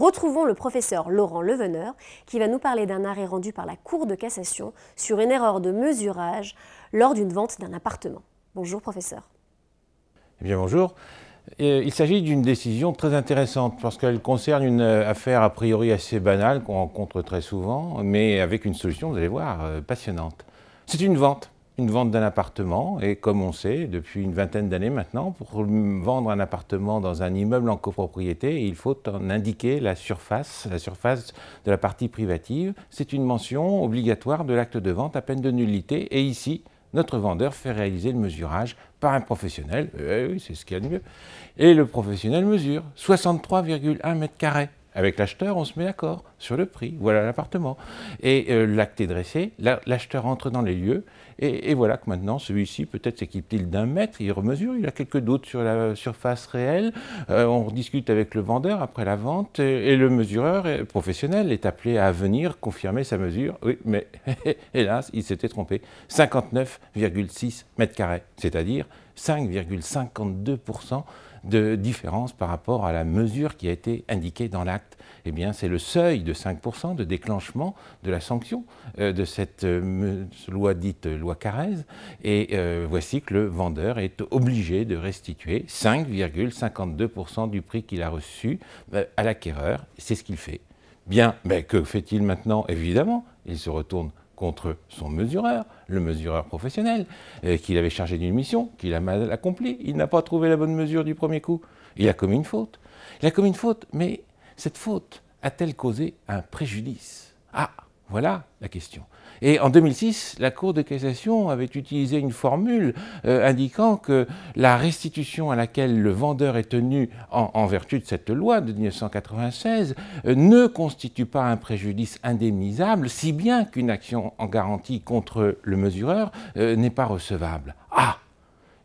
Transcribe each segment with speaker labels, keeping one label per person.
Speaker 1: retrouvons le professeur Laurent Leveneur qui va nous parler d'un arrêt rendu par la Cour de cassation sur une erreur de mesurage lors d'une vente d'un appartement. Bonjour professeur. Eh bien bonjour. Il s'agit d'une décision très intéressante parce qu'elle concerne une euh, affaire a priori assez banale qu'on rencontre très souvent, mais avec une solution, vous allez voir, euh, passionnante. C'est une vente une vente d'un appartement, et comme on sait, depuis une vingtaine d'années maintenant, pour vendre un appartement dans un immeuble en copropriété, il faut en indiquer la surface, la surface de la partie privative. C'est une mention obligatoire de l'acte de vente à peine de nullité, et ici, notre vendeur fait réaliser le mesurage par un professionnel, eh c'est ce mieux, et le professionnel mesure 63,1 m2. Avec l'acheteur, on se met d'accord sur le prix, voilà l'appartement. Et euh, l'acte est dressé, l'acheteur entre dans les lieux, et, voilà que maintenant, celui-ci peut-être s'équipe-t-il d'un mètre, il remesure, il a quelques doutes sur la surface réelle, euh, on discute avec le vendeur après la vente, et, le mesureur professionnel est appelé à venir confirmer sa mesure. Oui, mais hélas, il s'était trompé. 59,6 mètres carrés, c'est-à-dire 5,52% de différence par rapport à la mesure qui a été indiquée dans l'acte. Eh bien, c'est le seuil de de 5% de déclenchement de la sanction euh, de cette euh, loi dite euh, loi Carrez. Et voici que le vendeur est obligé de restituer 5,52% du prix qu'il a reçu à l'acquéreur. C'est ce qu'il fait. Bien, mais que fait-il maintenant Évidemment, il se retourne contre son mesureur, le mesureur professionnel, qu'il avait chargé d'une mission, qu'il a mal accompli Il n'a pas trouvé la bonne mesure du premier coup. Il a commis une faute. Il a commis une faute, mais cette faute, a-t-elle causé un préjudice Ah, voilà la question. Et en 2006, la Cour de cassation avait utilisé une formule euh, indiquant que la restitution à laquelle le vendeur est tenu en, vertu de cette loi de 1996 euh, ne constitue pas un préjudice indemnisable, si bien qu'une action en garantie contre le mesureur euh, n'est pas recevable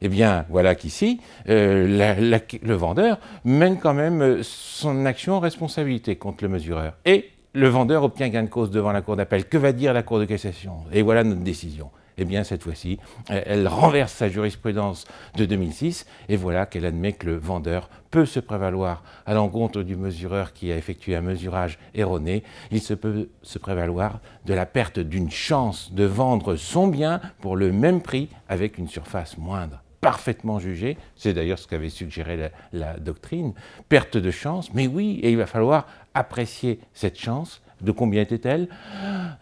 Speaker 1: eh bien, voilà qu'ici, euh, le vendeur mène quand même euh, son action en responsabilité contre le mesureur. Et le vendeur obtient gain de cause devant la Cour d'appel. Que va dire la Cour de cassation Et voilà notre décision. Eh bien, cette fois-ci, euh, elle renverse sa jurisprudence de 2006 et voilà qu'elle admet que le vendeur peut se prévaloir à l'encontre du mesureur qui a effectué un mesurage erroné. Il se peut se prévaloir de la perte d'une chance de vendre son bien pour le même prix avec une surface moindre parfaitement jugé, c'est d'ailleurs ce qu'avait suggéré la, doctrine, perte de chance, mais oui, et il va falloir apprécier cette chance de combien était-elle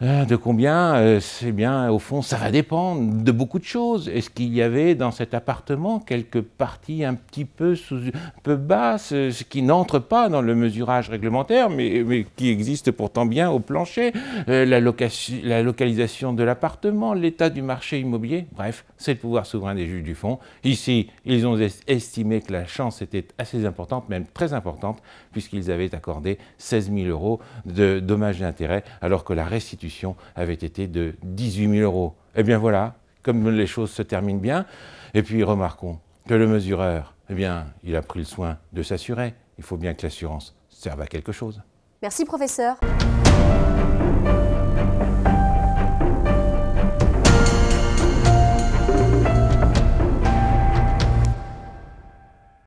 Speaker 1: euh, De combien euh, C'est bien, au fond, ça va dépendre de beaucoup de choses. Est-ce qu'il y avait dans cet appartement quelques parties un petit peu, sous, peu basses, euh, ce qui n'entre pas dans le mesurage réglementaire, mais, qui existe pourtant bien au plancher la, localisation de l'appartement, l'état du marché immobilier Bref, c'est le pouvoir souverain des juges du fond. Ici, ils ont estimé que la chance était assez importante, même très importante, puisqu'ils avaient accordé 16 000 euros de dommages d'intérêt alors que la restitution avait été de 18 000 euros. Eh bien voilà, comme les choses se terminent bien, et puis remarquons que le mesureur, eh bien, il a pris le soin de s'assurer. Il faut bien que l'assurance serve à quelque chose. Merci professeur.